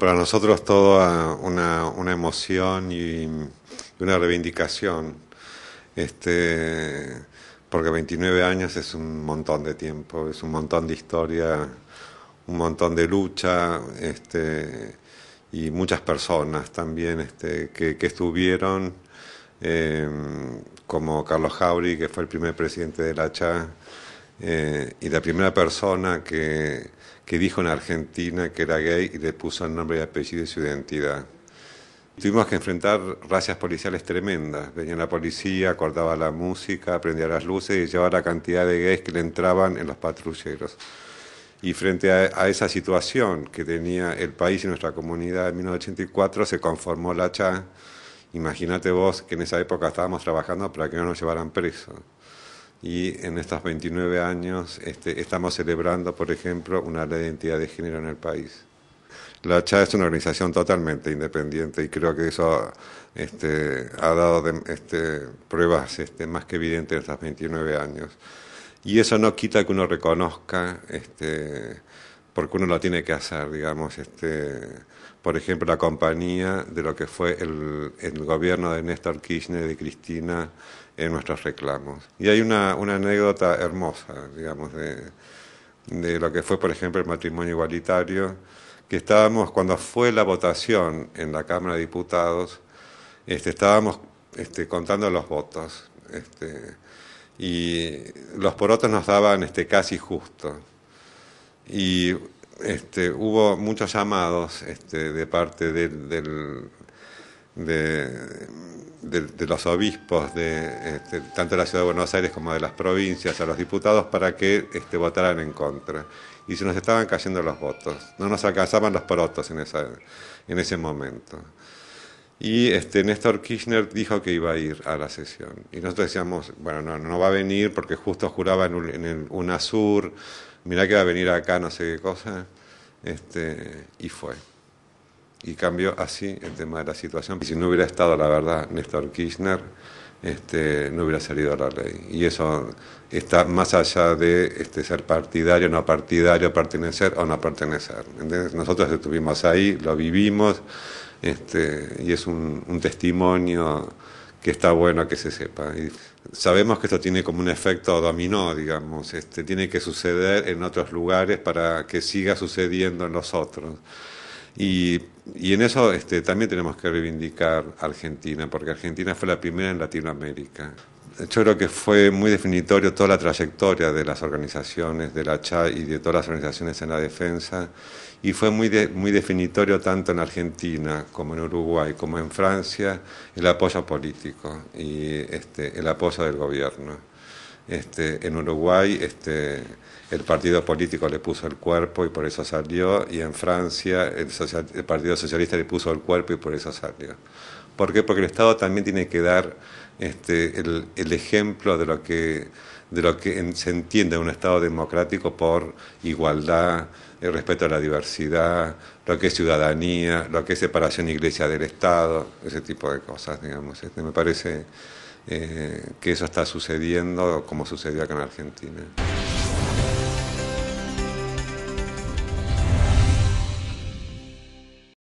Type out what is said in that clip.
Para nosotros toda ah, una, una emoción y, una reivindicación, este, porque 29 años es un montón de tiempo, es un montón de historia, un montón de lucha, este, y muchas personas también este, que, estuvieron, eh, como Carlos Jauri, que fue el primer presidente de la CHA, eh, y la primera persona que, que, dijo en Argentina que era gay y le puso el nombre y apellido y su identidad. Tuvimos que enfrentar racias policiales tremendas. Venía la policía, cortaba la música, prendía las luces y llevaba la cantidad de gays que le entraban en los patrulleros. Y frente a, a esa situación que tenía el país y nuestra comunidad en 1984, se conformó la CHA. Imagínate vos que en esa época estábamos trabajando para que no nos llevaran presos y en estos 29 años este, estamos celebrando, por ejemplo, una ley de identidad de género en el país. La CHA es una organización totalmente independiente y creo que eso este, ha dado este, pruebas este, más que evidentes en estos 29 años. Y eso no quita que uno reconozca este, porque uno lo tiene que hacer, digamos, este, por ejemplo, la compañía de lo que fue el, gobierno de Néstor Kirchner y de Cristina en nuestros reclamos. Y hay una, una anécdota hermosa, digamos, de, lo que fue, por ejemplo, el matrimonio igualitario, que estábamos, cuando fue la votación en la Cámara de Diputados, este, estábamos este, contando los votos. Este, y los porotos nos daban este, casi justo. Y este, hubo muchos llamados este, de parte del, de, los obispos de este, tanto de la ciudad de Buenos Aires como de las provincias a los diputados para que votaran en contra. Y se nos estaban cayendo los votos. No nos alcanzaban los porotos en, en ese momento. Y este, Néstor Kirchner dijo que iba a ir a la sesión. Y nosotros decíamos, bueno, no, no va a venir porque justo juraba en, un, en el UNASUR, mirá que va a venir acá, no sé qué cosa. Este, y fue. Y cambió así el tema de la situación. Y si no hubiera estado, la verdad, Néstor Kirchner, este, no hubiera salido a la ley. Y eso está más allá de este, ser partidario, no partidario, pertenecer o no pertenecer. Nosotros estuvimos ahí, lo vivimos este, y es un, testimonio que está bueno que se sepa. Y sabemos que esto tiene como un efecto dominó, digamos, este, tiene que suceder en otros lugares para que siga sucediendo en los otros. Y, en eso este, también tenemos que reivindicar a Argentina, porque Argentina fue la primera en Latinoamérica yo creo que fue muy definitorio toda la trayectoria de las organizaciones de la CHA y de todas las organizaciones en la defensa y fue muy, muy definitorio tanto en Argentina como en Uruguay como en Francia el apoyo político y este, el apoyo del gobierno. Este, en Uruguay este, el partido político le puso el cuerpo y por eso salió y en Francia el Partido Socialista le puso el cuerpo y por eso salió. ¿Por qué? Porque el Estado también tiene que dar este, el, ejemplo de lo que, se entiende en un Estado democrático por igualdad, el eh, respeto a la diversidad, lo que es ciudadanía, lo que es separación iglesia del Estado, ese tipo de cosas, digamos. Este, me parece eh, que eso está sucediendo como sucedió acá en Argentina.